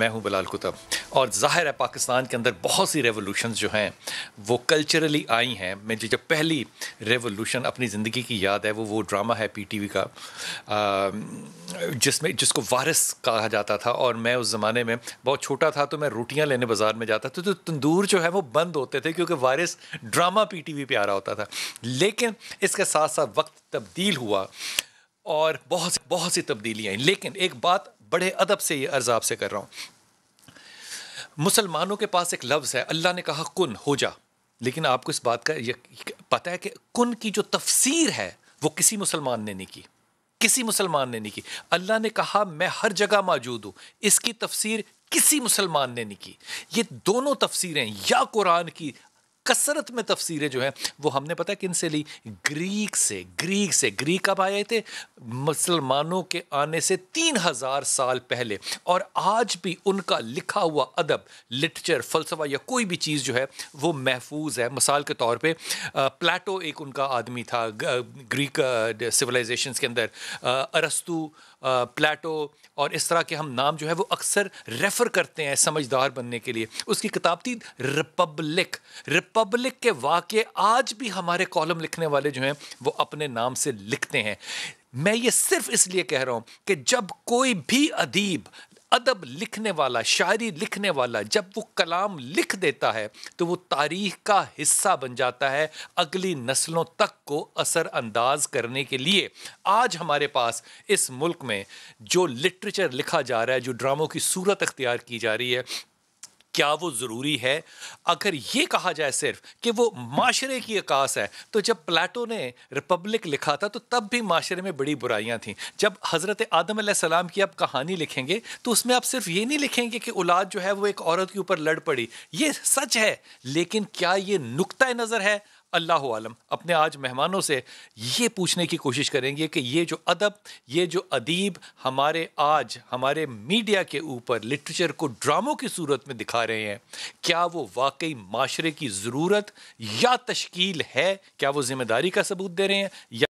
मैं हूं बिलाल कुतब और ज़ाहिर है पाकिस्तान के अंदर बहुत सी रेवोल्यूशन जो हैं वो कल्चरली आई हैं मुझे जब पहली रेवोल्यूशन अपनी ज़िंदगी की याद है वो वो ड्रामा है पी टी वी का जिसमें जिसको वारिस कहा जाता था और मैं उस ज़माने में बहुत छोटा था तो मैं रोटियाँ लेने बाज़ार में जाता था तो, तो तंदूर जो है वो बंद होते थे क्योंकि Waris drama P T V पर आ रहा होता था लेकिन इसके साथ साथ वक्त तब्दील हुआ और बहुत बहुत सी तब्दीलियाँ आई लेकिन एक बात बड़े अदब से ये अर्जाब से कर रहा हूँ मुसलमानों के पास एक लफ्ज़ है अल्लाह ने कहा कुन हो जा लेकिन आपको इस बात का पता है कि कुन की जो तफसीर है वो किसी मुसलमान ने नहीं की किसी मुसलमान ने नहीं की अल्लाह ने कहा मैं हर जगह मौजूद हूँ इसकी तफसीर किसी मुसलमान ने नहीं की ये दोनों तफसीरें या कुरान की कसरत में तफसीरें जो है वो हमने पता किन से ली ग्रीक से ग्रीक से ग्रीक कब आए थे मुसलमानों के आने से तीन हज़ार साल पहले और आज भी उनका लिखा हुआ अदब लिटरेचर फ़लसफ़ा या कोई भी चीज़ जो है वो महफूज है मिसाल के तौर पे प्लेटो एक उनका आदमी था ग्रीक सिविलाइजेशन के अंदर अरस्तू प्लेटो और इस तरह के हम नाम जो है वो अक्सर रेफ़र करते हैं समझदार बनने के लिए उसकी किताब थी रिपब्लिक रिपब्लिक के वाक़ आज भी हमारे कॉलम लिखने वाले जो हैं वो अपने नाम से लिखते हैं मैं ये सिर्फ इसलिए कह रहा हूँ कि जब कोई भी अदीब अदब लिखने वाला शायरी लिखने वाला जब वो कलाम लिख देता है तो वो तारीख का हिस्सा बन जाता है अगली नस्लों तक को असरअंदाज करने के लिए आज हमारे पास इस मुल्क में जो लिटरेचर लिखा जा रहा है जो ड्रामों की सूरत अख्तियार की जा रही है क्या वो ज़रूरी है अगर ये कहा जाए सिर्फ कि वो माशरे की अक्स है तो जब प्लाटो ने रिपब्लिक लिखा था तो तब भी माशरे में बड़ी बुराइयाँ थीं जब हज़रत आदम सलाम की आप कहानी लिखेंगे तो उसमें आप सिर्फ ये नहीं लिखेंगे कि औलाद जो है वो एक औरत के ऊपर लड़ पड़ी ये सच है लेकिन क्या ये नुक़ नज़र है अल्लाह आलम अपने आज मेहमानों से ये पूछने की कोशिश करेंगे कि ये जो अदब ये जो अदीब हमारे आज हमारे मीडिया के ऊपर लिटरेचर को ड्रामों की सूरत में दिखा रहे हैं क्या वो वाकई माशरे की ज़रूरत या तश्कील है क्या वो ज़िम्मेदारी का सबूत दे रहे हैं या